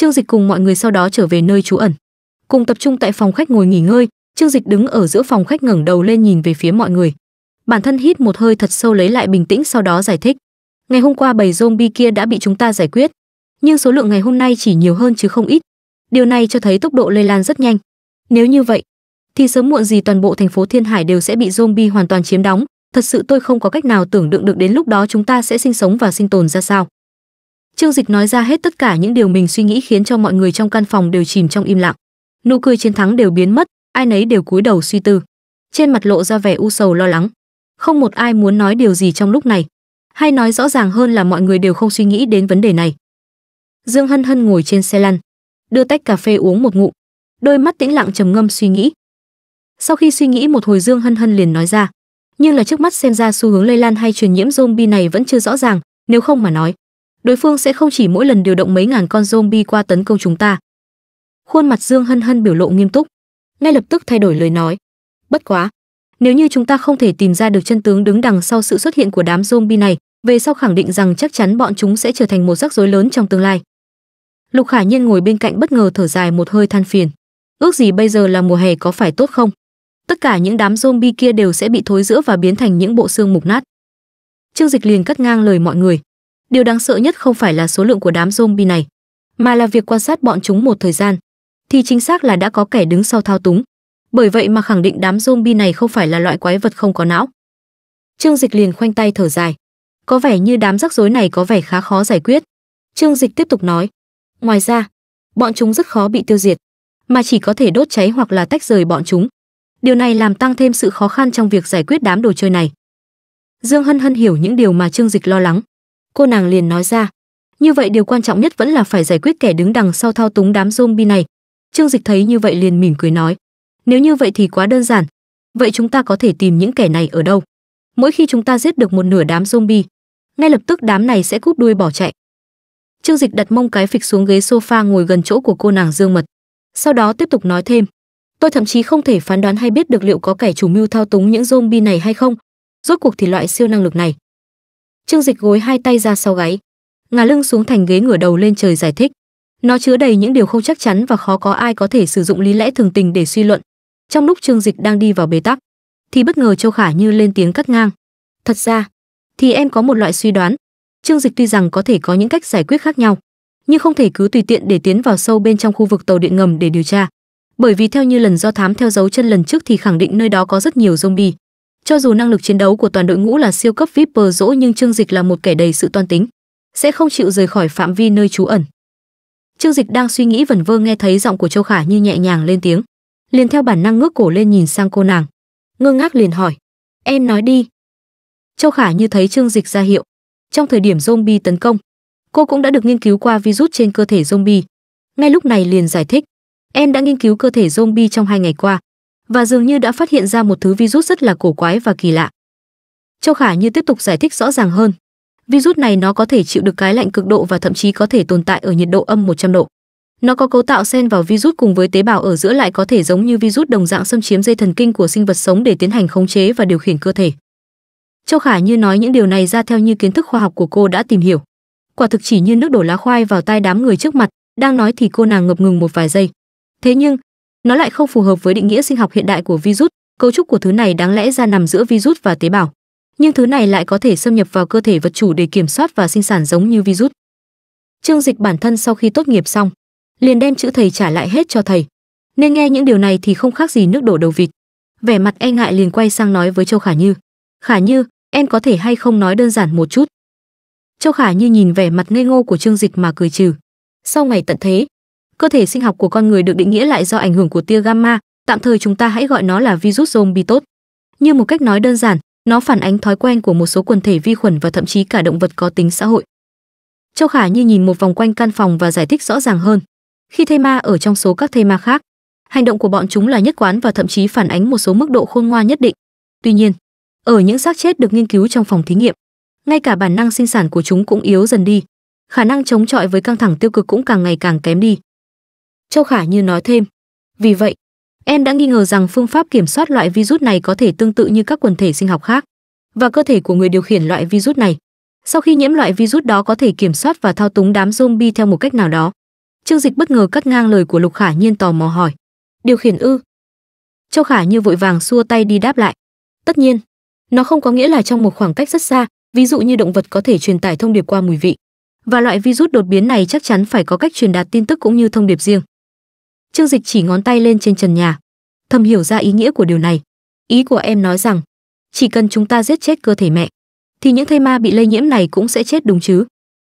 Trương Dịch cùng mọi người sau đó trở về nơi trú ẩn, cùng tập trung tại phòng khách ngồi nghỉ ngơi. Trương Dịch đứng ở giữa phòng khách ngẩng đầu lên nhìn về phía mọi người. Bản thân hít một hơi thật sâu lấy lại bình tĩnh sau đó giải thích. Ngày hôm qua bầy zombie kia đã bị chúng ta giải quyết, nhưng số lượng ngày hôm nay chỉ nhiều hơn chứ không ít. Điều này cho thấy tốc độ lây lan rất nhanh. Nếu như vậy, thì sớm muộn gì toàn bộ thành phố Thiên Hải đều sẽ bị zombie hoàn toàn chiếm đóng, thật sự tôi không có cách nào tưởng tượng được đến lúc đó chúng ta sẽ sinh sống và sinh tồn ra sao. Trương Dịch nói ra hết tất cả những điều mình suy nghĩ khiến cho mọi người trong căn phòng đều chìm trong im lặng. Nụ cười chiến thắng đều biến mất, ai nấy đều cúi đầu suy tư. Trên mặt lộ ra vẻ u sầu lo lắng. Không một ai muốn nói điều gì trong lúc này, hay nói rõ ràng hơn là mọi người đều không suy nghĩ đến vấn đề này. Dương Hân Hân ngồi trên xe lăn, đưa tách cà phê uống một ngụm, đôi mắt tĩnh lặng trầm ngâm suy nghĩ. Sau khi suy nghĩ một hồi Dương Hân Hân liền nói ra, nhưng là trước mắt xem ra xu hướng lây lan hay truyền nhiễm zombie này vẫn chưa rõ ràng, nếu không mà nói, đối phương sẽ không chỉ mỗi lần điều động mấy ngàn con zombie qua tấn công chúng ta. Khuôn mặt Dương Hân Hân biểu lộ nghiêm túc, ngay lập tức thay đổi lời nói. Bất quá, nếu như chúng ta không thể tìm ra được chân tướng đứng đằng sau sự xuất hiện của đám zombie này, về sau khẳng định rằng chắc chắn bọn chúng sẽ trở thành một rắc rối lớn trong tương lai. Lục Khả Nhiên ngồi bên cạnh bất ngờ thở dài một hơi than phiền. Ước gì bây giờ là mùa hè có phải tốt không? Tất cả những đám zombie kia đều sẽ bị thối giữa và biến thành những bộ xương mục nát. Trương Dịch liền cắt ngang lời mọi người. Điều đáng sợ nhất không phải là số lượng của đám zombie này, mà là việc quan sát bọn chúng một thời gian, thì chính xác là đã có kẻ đứng sau thao túng. Bởi vậy mà khẳng định đám zombie này không phải là loại quái vật không có não. Trương Dịch liền khoanh tay thở dài, có vẻ như đám rắc rối này có vẻ khá khó giải quyết. Trương Dịch tiếp tục nói, ngoài ra, bọn chúng rất khó bị tiêu diệt, mà chỉ có thể đốt cháy hoặc là tách rời bọn chúng. Điều này làm tăng thêm sự khó khăn trong việc giải quyết đám đồ chơi này. Dương Hân Hân hiểu những điều mà Trương Dịch lo lắng, cô nàng liền nói ra. Như vậy điều quan trọng nhất vẫn là phải giải quyết kẻ đứng đằng sau thao túng đám zombie này. Trương Dịch thấy như vậy liền mỉm cười nói, nếu như vậy thì quá đơn giản. Vậy chúng ta có thể tìm những kẻ này ở đâu? Mỗi khi chúng ta giết được một nửa đám zombie, ngay lập tức đám này sẽ cúp đuôi bỏ chạy. Trương Dịch đặt mông cái phịch xuống ghế sofa ngồi gần chỗ của cô nàng Dương Mật, sau đó tiếp tục nói thêm, tôi thậm chí không thể phán đoán hay biết được liệu có kẻ chủ mưu thao túng những zombie này hay không, rốt cuộc thì loại siêu năng lực này Trương Dịch gối hai tay ra sau gáy, ngả lưng xuống thành ghế ngửa đầu lên trời giải thích. Nó chứa đầy những điều không chắc chắn và khó có ai có thể sử dụng lý lẽ thường tình để suy luận. Trong lúc Trương Dịch đang đi vào bế tắc, thì bất ngờ Châu Khả Như lên tiếng cắt ngang. Thật ra, thì em có một loại suy đoán. Trương Dịch tuy rằng có thể có những cách giải quyết khác nhau, nhưng không thể cứ tùy tiện để tiến vào sâu bên trong khu vực tàu điện ngầm để điều tra. Bởi vì theo như lần do thám theo dấu chân lần trước thì khẳng định nơi đó có rất nhiều zombie. Cho dù năng lực chiến đấu của toàn đội ngũ là siêu cấp viper dỗ nhưng Trương Dịch là một kẻ đầy sự toan tính, sẽ không chịu rời khỏi phạm vi nơi trú ẩn. Trương Dịch đang suy nghĩ vẩn vơ nghe thấy giọng của Châu Khả như nhẹ nhàng lên tiếng, liền theo bản năng ngước cổ lên nhìn sang cô nàng, ngơ ngác liền hỏi: "Em nói đi." Châu Khả như thấy Trương Dịch ra hiệu, trong thời điểm zombie tấn công, cô cũng đã được nghiên cứu qua virus trên cơ thể zombie. Ngay lúc này liền giải thích: "Em đã nghiên cứu cơ thể zombie trong hai ngày qua, và dường như đã phát hiện ra một thứ virus rất là cổ quái và kỳ lạ. Châu Khả Như tiếp tục giải thích rõ ràng hơn. Virus này nó có thể chịu được cái lạnh cực độ và thậm chí có thể tồn tại ở nhiệt độ âm 100 độ. Nó có cấu tạo xen vào virus cùng với tế bào ở giữa lại có thể giống như virus đồng dạng xâm chiếm dây thần kinh của sinh vật sống để tiến hành khống chế và điều khiển cơ thể. Châu Khả Như nói những điều này ra theo như kiến thức khoa học của cô đã tìm hiểu. Quả thực chỉ như nước đổ lá khoai vào tai đám người trước mặt, đang nói thì cô nàng ngập ngừng một vài giây. Thế nhưng, nó lại không phù hợp với định nghĩa sinh học hiện đại của virus cấu trúc của thứ này đáng lẽ ra nằm giữa virus và tế bào nhưng thứ này lại có thể xâm nhập vào cơ thể vật chủ để kiểm soát và sinh sản giống như virus trương dịch bản thân sau khi tốt nghiệp xong liền đem chữ thầy trả lại hết cho thầy nên nghe những điều này thì không khác gì nước đổ đầu vịt vẻ mặt e ngại liền quay sang nói với châu khả như khả như em có thể hay không nói đơn giản một chút châu khả như nhìn vẻ mặt ngây ngô của trương dịch mà cười trừ sau ngày tận thế cơ thể sinh học của con người được định nghĩa lại do ảnh hưởng của tia gamma tạm thời chúng ta hãy gọi nó là virus zombie tốt như một cách nói đơn giản nó phản ánh thói quen của một số quần thể vi khuẩn và thậm chí cả động vật có tính xã hội châu khả như nhìn một vòng quanh căn phòng và giải thích rõ ràng hơn khi thây ma ở trong số các thây ma khác hành động của bọn chúng là nhất quán và thậm chí phản ánh một số mức độ khôn ngoan nhất định tuy nhiên ở những xác chết được nghiên cứu trong phòng thí nghiệm ngay cả bản năng sinh sản của chúng cũng yếu dần đi khả năng chống chọi với căng thẳng tiêu cực cũng càng ngày càng kém đi Châu Khả Như nói thêm. Vì vậy, em đã nghi ngờ rằng phương pháp kiểm soát loại virus này có thể tương tự như các quần thể sinh học khác và cơ thể của người điều khiển loại virus này sau khi nhiễm loại virus đó có thể kiểm soát và thao túng đám zombie theo một cách nào đó. Trương Dịch bất ngờ cắt ngang lời của Lục Khả Nhiên tò mò hỏi: "Điều khiển ư?" Châu Khả Như vội vàng xua tay đi đáp lại: "Tất nhiên, nó không có nghĩa là trong một khoảng cách rất xa, ví dụ như động vật có thể truyền tải thông điệp qua mùi vị, và loại virus đột biến này chắc chắn phải có cách truyền đạt tin tức cũng như thông điệp riêng. Trương Dịch chỉ ngón tay lên trên trần nhà. Thầm hiểu ra ý nghĩa của điều này. Ý của em nói rằng, chỉ cần chúng ta giết chết cơ thể mẹ, thì những thây ma bị lây nhiễm này cũng sẽ chết đúng chứ?